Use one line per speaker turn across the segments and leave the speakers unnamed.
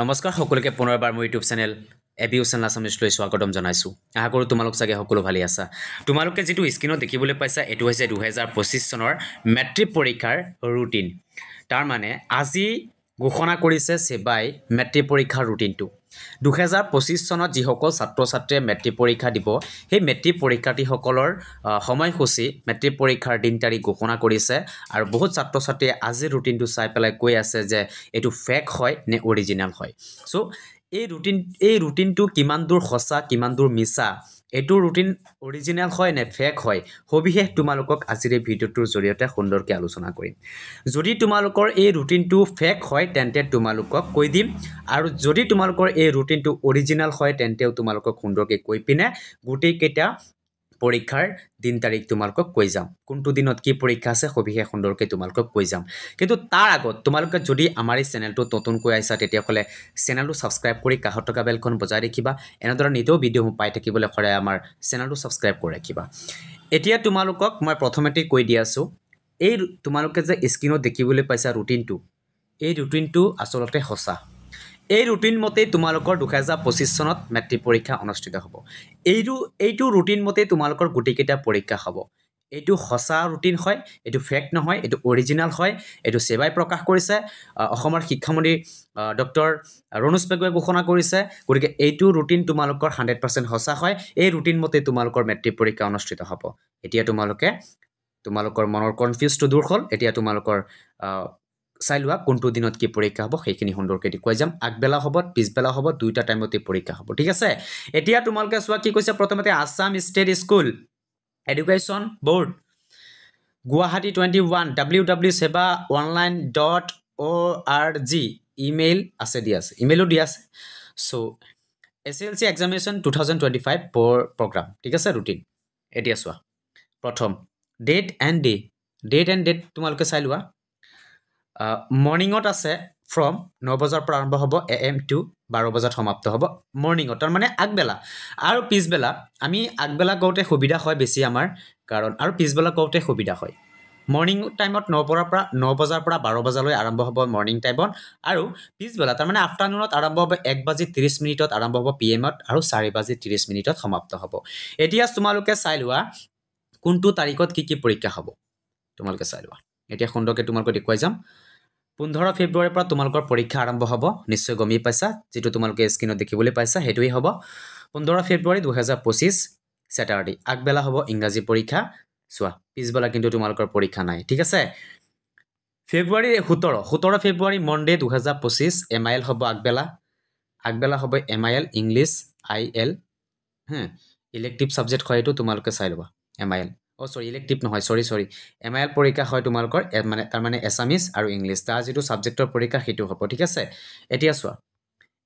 নমস্কাৰ সকলোকে পুনৰবাৰ মোৰ ইউটিউব চেনেল এ এবি হুচেন আচামিছলৈ স্বাগতম জনাইছোঁ আশা কৰোঁ তোমালোক চাগে সকলো ভালেই আছা তোমালোকে যিটো স্ক্ৰীণত দেখিবলৈ পাইছা এইটো হৈছে দুহেজাৰ পঁচিছ চনৰ মেট্ৰিক পৰীক্ষাৰ ৰুটিন তাৰমানে আজি ঘোষণা কৰিছে ছেবাই মেট্ৰিক পৰীক্ষাৰ ৰুটিনটো দুহেজাৰ পঁচিছ চনত যিসকল ছাত্ৰ ছাত্ৰীয়ে মেট্ৰিক পৰীক্ষা দিব সেই মেট্ৰিক পৰীক্ষাৰ্থীসকলৰ সময়সূচী মেট্ৰিক পৰীক্ষাৰ দিন তাৰিখ ঘোষণা কৰিছে আৰু বহুত ছাত্ৰ ছাত্ৰীয়ে আজিৰ ৰুটিনটো চাই পেলাই কৈ আছে যে এইটো ফেক হয় নে অৰিজিনেল হয় চ' এই ৰুটিন এই ৰুটিনটো কিমান দূৰ সঁচা কিমান দূৰ মিছা এইটো ৰুটিন অৰিজিনেল হয় নে ফেক হয় সবিশেষ তোমালোকক আজিৰ এই ভিডিঅ'টোৰ জৰিয়তে সুন্দৰকৈ আলোচনা কৰিম যদি তোমালোকৰ এই ৰুটিনটো ফেক হয় তেন্তে তোমালোকক কৈ দিম আৰু যদি তোমালোকৰ এই ৰুটিনটো অৰিজিনেল হয় তেন্তেও তোমালোকক সুন্দৰকৈ কৈ পিনে গোটেইকেইটা পৰীক্ষাৰ দিন তাৰিখ তোমালোকক কৈ যাম কোনটো দিনত কি পৰীক্ষা আছে সবিশেষ সুন্দৰকৈ তোমালোকক কৈ যাম কিন্তু তাৰ আগত তোমালোকে যদি আমাৰ এই চেনেলটোত নতুনকৈ আহিছা তেতিয়াহ'লে চেনেলটো ছাবস্ক্ৰাইব কৰি কাষত থকা বেলখন বজাই ৰাখিবা এনেদৰে নিজেও ভিডিঅ'সমূহ পাই থাকিবলৈ সদায় আমাৰ চেনেলটো ছাবস্ক্ৰাইব কৰি ৰাখিবা এতিয়া তোমালোকক মই প্ৰথমতে কৈ দি আছোঁ এই তোমালোকে যে স্ক্ৰীণত দেখিবলৈ পাইছা ৰুটিনটো এই ৰুটিনটো আচলতে সঁচা এই ৰুটিন মতেই তোমালোকৰ দুহেজাৰ পঁচিছ চনত মেট্ৰিক পৰীক্ষা অনুষ্ঠিত হ'ব এইটো এইটো ৰুটিন মতেই তোমালোকৰ গোটেইকেইটা পৰীক্ষা হ'ব এইটো সঁচা ৰুটিন হয় এইটো ফেক্ট নহয় এইটো অৰিজিনেল হয় এইটো চেবাই প্ৰকাশ কৰিছে অসমৰ শিক্ষামন্ত্ৰী ডক্টৰ ৰণোজ পেগুৱে ঘোষণা কৰিছে গতিকে এইটো ৰুটিন তোমালোকৰ হাণ্ড্ৰেড পাৰ্চেণ্ট সঁচা হয় এই ৰুটিন মতেই তোমালোকৰ মেট্ৰিক পৰীক্ষা অনুষ্ঠিত হ'ব এতিয়া তোমালোকে তোমালোকৰ মনৰ কনফিউজটো দূৰ হ'ল এতিয়া তোমালোকৰ চাই লোৱা কোনটো দিনত কি পৰীক্ষা হ'ব সেইখিনি সুন্দৰকৈ দেখুৱাই যাম আগবেলা হ'ব পিছবেলা হ'ব দুইটা টাইমতে পৰীক্ষা হ'ব ঠিক আছে এতিয়া তোমালোকে চোৱা কি কৈছে প্ৰথমতে Assam State School Education Board Guwahati twenty one W W SEBA online dot O' R G email আছে দি আছে ইমেইলো দি আছে চ' S L C examination two thousand twenty five পৰ প্ৰগ্ৰাম ঠিক আছে ৰুটিন এতিয়া চোৱা প্ৰথম date and day' date and date তোমালোকে চাই লোৱা মৰ্ণিঙত আছে ফ্ৰম ন বজাৰ পৰা আৰম্ভ হ'ব এ এম টু বাৰ বজাত সমাপ্ত হ'ব মৰ্ণিঙত তাৰমানে আগবেলা আৰু পিছবেলা আমি আগবেলা কওঁতে সুবিধা হয় বেছি আমাৰ কাৰণ আৰু পিছবেলা কওঁতে সুবিধা হয় মৰ্ণিং টাইমত ন পৰাৰ পৰা ন বজাৰ পৰা বাৰ বজালৈ আৰম্ভ হ'ব মৰ্ণিং টাইমত আৰু পিছবেলা তাৰমানে আফটাৰনুনত আৰম্ভ হ'ব এক বাজি ত্ৰিছ মিনিটত আৰম্ভ হ'ব পি এমত আৰু চাৰি বাজি ত্ৰিছ মিনিটত সমাপ্ত হ'ব এতিয়া তোমালোকে চাই লোৱা কোনটো তাৰিখত কি কি পৰীক্ষা হ'ব তোমালোকে চাই লোৱা এতিয়া সুন্দৰকৈ তোমালোকক দেখুৱাই যাম পোন্ধৰ ফেব্ৰুৱাৰীৰ পৰা তোমালোকৰ পৰীক্ষা আৰম্ভ হ'ব নিশ্চয় গমেই পাইছা যিটো তোমালোকে স্ক্ৰীনত দেখিবলৈ পাইছা সেইটোৱেই হ'ব পোন্ধৰ ফেব্ৰুৱাৰী দুহেজাৰ পঁচিছ ছেটাৰডে আগবেলা হ'ব ইংৰাজী পৰীক্ষা চোৱা পিছবেলা কিন্তু তোমালোকৰ পৰীক্ষা নাই ঠিক আছে ফেব্ৰুৱাৰী সোতৰ সোতৰ ফেব্ৰুৱাৰী মনডে দুহেজাৰ পঁচিছ এম আই এল হ'ব আগবেলা আগবেলা হ'ব M I L English I L হে ইলেক্টিভ ছাবজেক্ট হয় এইটো তোমালোকে চাই ল'বা এম আই এল অঁ চৰি ইলেক্টিভ নহয় চৰি চৰি এম আই এল পৰীক্ষা হয় তোমালোকৰ মানে তাৰমানে এছামিজ আৰু ইংলিছ তাৰ যিটো ছাবজেক্টৰ পৰীক্ষা সেইটো হ'ব ঠিক আছে এতিয়া চোৱা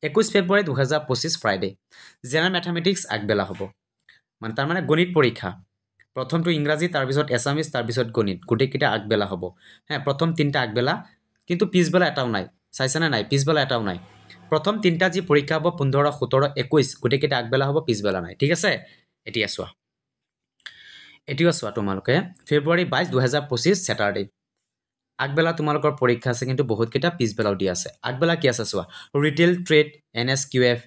একৈছ ফেব্ৰুৱাৰী দুহেজাৰ পঁচিছ ফ্ৰাইডে জেনেৰেল মেথামেটিক্স আগবেলা হ'ব মানে তাৰমানে গণিত পৰীক্ষা প্ৰথমটো ইংৰাজী তাৰপিছত এছামিজ তাৰপিছত গণিত গোটেইকেইটা আগবেলা হ'ব হে প্ৰথম তিনিটা আগবেলা কিন্তু পিছবেলা এটাও নাই চাইছানে নাই পিছবেলা এটাও নাই প্ৰথম তিনিটা যি পৰীক্ষা হ'ব পোন্ধৰ সোতৰ একৈছ গোটেইকেইটা আগবেলা হ'ব পিছবেলা নাই ঠিক আছে এতিয়া চোৱা এতিয়া চোৱা তোমালোকে ফেব্ৰুৱাৰী বাইছ দুহেজাৰ পঁচিছ ছেটাৰডে আগবেলা তোমালোকৰ পৰীক্ষা আছে কিন্তু বহুতকেইটা পিছবেলাও দি আছে আগবেলা কি আছে চোৱা retail trade N S Q F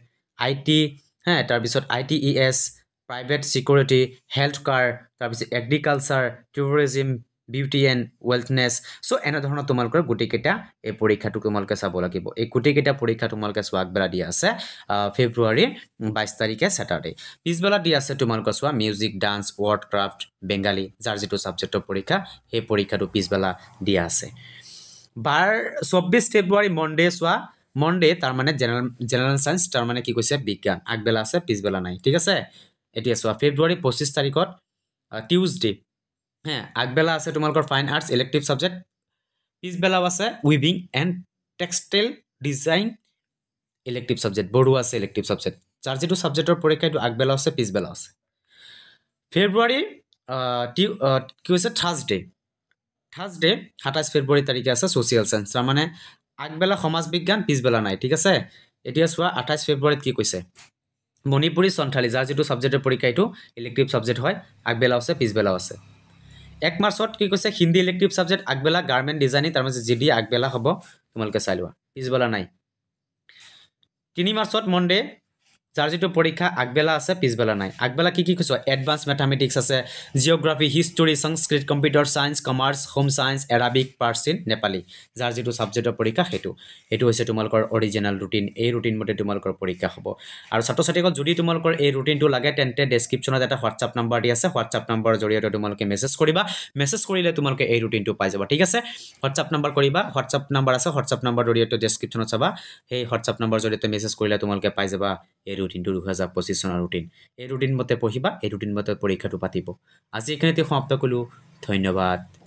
I T হে তাৰপিছত I T E S private security health care তাৰপিছত agriculture tourism beauty and wellness চ' এনেধৰণৰ তোমালোকৰ গোটেইকেইটা এই পৰীক্ষাটো তোমালোকে চাব লাগিব এই গোটেইকেইটা পৰীক্ষা তোমালোকে চোৱা আগবেলা দিয়া আছে ফেব্ৰুৱাৰীৰ বাইছ তাৰিখে ছেটাৰডে পিছবেলা দিয়া আছে তোমালোকৰ চোৱা music dance wood craft Bengali যাৰ যিটো ছাবজেক্টৰ পৰীক্ষা সেই পৰীক্ষাটো পিছবেলা দিয়া আছে বাৰ চৌব্বিছ ফেব্ৰুৱাৰী মনডে চোৱা মনডে তাৰমানে জেনেৰেল জেনেৰেল ছায়েঞ্চ তাৰমানে কি কৈছে বিজ্ঞান আগবেলা আছে পিছবেলা নাই ঠিক আছে এতিয়া চোৱা ফেব্ৰুৱাৰী পঁচিছ তাৰিখত টিউজডে আগবেলা আছে তোমালোকৰ ফাইন আৰ্টছ ইলেক্টিভ চাবজেক্ট পিছবেলাও আছে weaving and textile design elective subject Bodo আছে ইলেক্টিভ চাবজেক্ট যাৰ যিটো ছাবজেক্টৰ এইটো আগবেলাও আছে পিছবেলাও আছে ফেব্ৰুৱাৰী টিউ কি হৈছে থাৰ্ছ ডে' সাতাইছ ফেব্ৰুৱাৰী তাৰিখে আছে ছ'চিয়েল ছায়েঞ্চ তাৰমানে আগবেলা সমাজ বিজ্ঞান পিছবেলা নাই ঠিক আছে এতিয়া চোৱা আঠাইছ ফেব্ৰুৱাৰীত কি কৈছে মণিপুৰী চন্থালী যাৰ যিটো ছাবজেক্টৰ পৰীক্ষা এইটো ইলেক্টিভ ছাবজেক্ট হয় আগবেলাও আছে পিছবেলাও আছে এক মাৰ্চত কি কৈছে হিন্দী ইলেক্টিভ ছাবজেক্ট আগবেলা গাৰ্মেণ্ট ডিজাইনিং তাৰ মাজে জি ডি আগবেলা হ'ব তোমালোকে চাই লোৱা পিছবেলা নাই তিনি মাৰ্চত মনডে' যাৰ যিটো পৰীক্ষা আগবেলা আছে পিছবেলা নাই আগবেলা কি কি কৈছোঁ এডভান্স মেথামেটিক্স আছে geography history Sanskrit computer science commerce home science Arabic Persian Nepali যাৰ যিটো ছাবজেক্টৰ পৰীক্ষা সেইটো সেইটো হৈছে তোমালোকৰ অৰিজিনেল ৰুটিন এই ৰুটিন মতে তোমালোকৰ পৰীক্ষা হ'ব আৰু ছাত্ৰ ছাত্ৰীসকল যদি তোমালোকৰ এই ৰুটিনটো লাগে তেন্তে ডেছক্ৰিপশ্যনত এটা হোৱাটছআপ নম্বৰ দি আছে হোৱাটছআপ নম্বৰৰ জৰিয়তে তোমালোকে মেছেজ কৰিবা মেছেজ কৰিলে তোমালোকে এই ৰুটিনটো পাই যাবা ঠিক আছে হোৱাটছআপ নম্বৰ কৰিবা হোৱাটছআপ নম্বৰ আছে হোৱাটছআপ নম্বৰৰ জৰিয়তে ডেছক্ৰিপশ্যনত চাবা সেই হোৱাটছআপ নম্বৰৰ জৰিয়তে মেছেজ কৰিলে তোমালোকে পাই যাবা এই ৰুটিনটো দুহেজাৰ পঁচিছ চনৰ ৰুটিন এই ৰুটিন মতে পঢ়িবা এই ৰুটিন মতে পৰীক্ষাটো পাতিব আজি এইখিনিতে সমাপ্ত কৰিলোঁ ধন্যবাদ